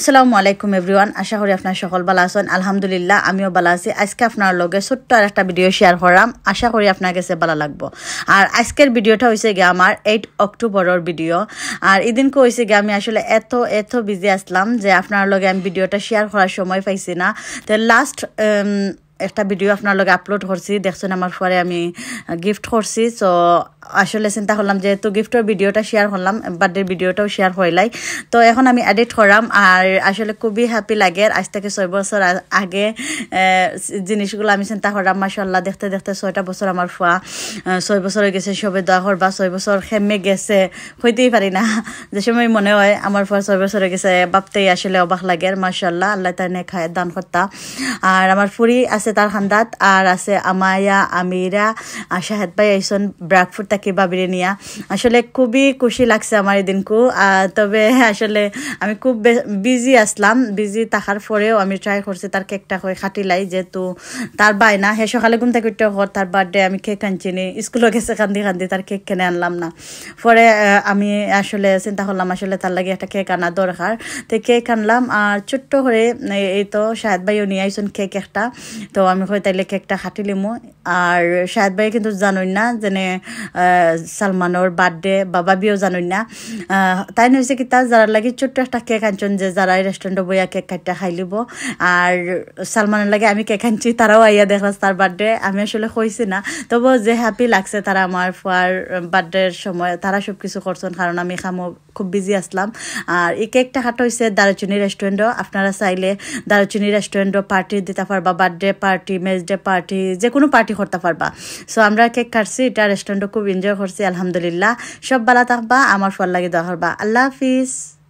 আসসালামু আলাইকুম এভরিওয়ান আশা করি আপনার সকল ভালো আছেন আলহামদুলিল্লাহ আমিও ভালো আছি আজকে আপনার লগে ছোট্ট আর একটা ভিডিও শেয়ার করাম আশা করি আপনার কাছে ভালো লাগবো আর আজকের ভিডিওটা হয়েছে গিয়ে আমার এইট অক্টোবরের ভিডিও আর এদিনকে হয়েছে গিয়ে আমি আসলে এত এত বিজি আসলাম যে আপনার লগে আমি ভিডিওটা শেয়ার করার সময় পাইছি না তো লাস্ট একটা ভিডিও আপনার লগে আপলোড করছি দেখছেন আমার ফলে আমি গিফট করছি সো আসলে চিন্তা করলাম যে তো গিফটর ভিডিওটা শেয়ার করলাম বার্থডের ভিডিওটাও শেয়ার হইলাই তো এখন আমি এডিট করাম আর আসলে খুবই হ্যাপি লাগে আজ থেকে ছয় বছর আগে জিনিসগুলো আমি চিন্তা করাম মাসাল্লাহ দেখতে দেখতে ছয়টা বছর আমার ফুয়া ছয় বছর হয়ে গেছে সবে দোয়া করবা ছয় বছর খেমে গেছে হইতেই পারি না যে সময় মনে হয় আমার ফুয়া ছয় বছর হয়ে গেছে বাপতেই আসলে অবাক লাগে আর মাসাল্লাহ আল্লাহ তাই খায় দান কর্তা আর আমার ফুরি আছে তার খান্দাত আর আছে আমায়া আমিরা আর শাহেদ ভাই আইসন ব্রাকফুট সাকিব বাবিরে নিয়া আসলে খুবই খুশি লাগছে আমার এই দিনকু তবে আসলে আমি খুব বিজি আসলাম বিজি থাকার পরেও আমি ট্রাই করছি তার কেকটা হয়ে খাটিলাই যেহেতু তার বাই না হে সকালে ঘুম থেকে উঠতে তার বার্থডে আমি কেক আনছিনি স্কুলও গেছে কান্দি কান্দি তার কেক কেনে আনলাম না পরে আমি আসলে চিন্তা করলাম আসলে তার লাগে একটা কেক আনা দরকার তো কেক আনলাম আর ছোট্ট করে এই তো সাহেদ ভাইও নিয়ে আইসুন কেক একটা তো আমি হয় তাইলে কেকটা খাটিলিমো আর শাহেদ ভাই কিন্তু জানোই না যেনে সালমানোর বার্থডে বাবা বিও জানই না তাই হয়েছে কি তার যারা লাগে ছোট্ট একটা কেক আনছেন যে যারা এই রেস্টুরেন্টে বইয়া কেক কাটটা খাই লিব আর সালমানের লাগে আমি কেক আনছি তারাও আইয়া দেখলাম তার বার্থডে আমি আসলে কইছি না তবুও যে হ্যাপি লাগছে তারা আমার ফুয়ার বার্থডের সময় তারা সব কিছু করছেন কারণ আমি খামো খুব বিজি আসলাম আর এই একটা হাট হয়েছে দারুচিনি রেস্টুরেন্টও আপনারা চাইলে দারুচিনি রেস্টুরেন্টও পার্টি দিতে পারবা বার্থডে পার্টি মেজ ডে পার্টি যে কোনো পার্টি করতে পারবা সো আমরা কেক কাটছি এটা রেস্টুরেন্টও খুব এনজয় করছি আলহামদুলিল্লাহ সব বেলা থাকবা আমার ফল লাগে দেওয়া হরবা আল্লাহ হাফিজ